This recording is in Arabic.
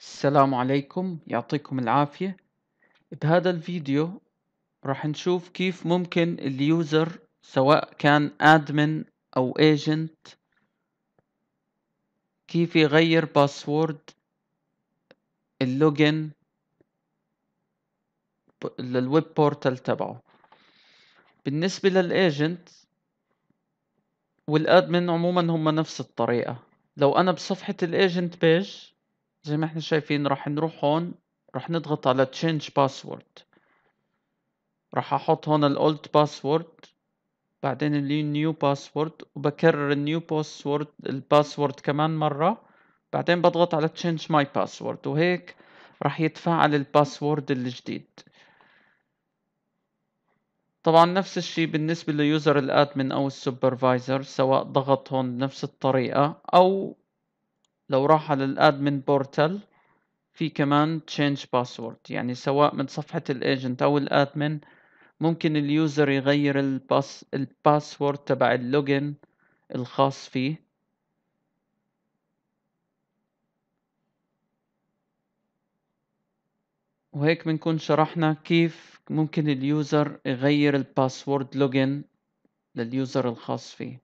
السلام عليكم يعطيكم العافية بهذا الفيديو راح نشوف كيف ممكن اليوزر سواء كان ادمن او ايجنت كيف يغير باسورد اللوجن للويب بورتال تبعه بالنسبة للايجنت والادمن عموما هم نفس الطريقة لو انا بصفحة الايجنت بيج زي ما احنا شايفين راح نروح هون راح نضغط على change password راح احط هون الاولد باسورد بعدين النيو باسورد وبكرر النيو باسورد الباسورد كمان مرة بعدين بضغط على change my password وهيك راح يتفعل الباسورد الجديد طبعا نفس الشيء بالنسبة ليوزر الادمن او السوبرفايزر سواء ضغط هون بنفس الطريقة او لو راح على الادمن بورتال في كمان change password يعني سواء من صفحة الايجنت او الادمن ممكن اليوزر يغير الباس الباسورد تبع اللوجن الخاص فيه وهيك بنكون شرحنا كيف ممكن اليوزر يغير الباسورد لوجن لليوزر الخاص فيه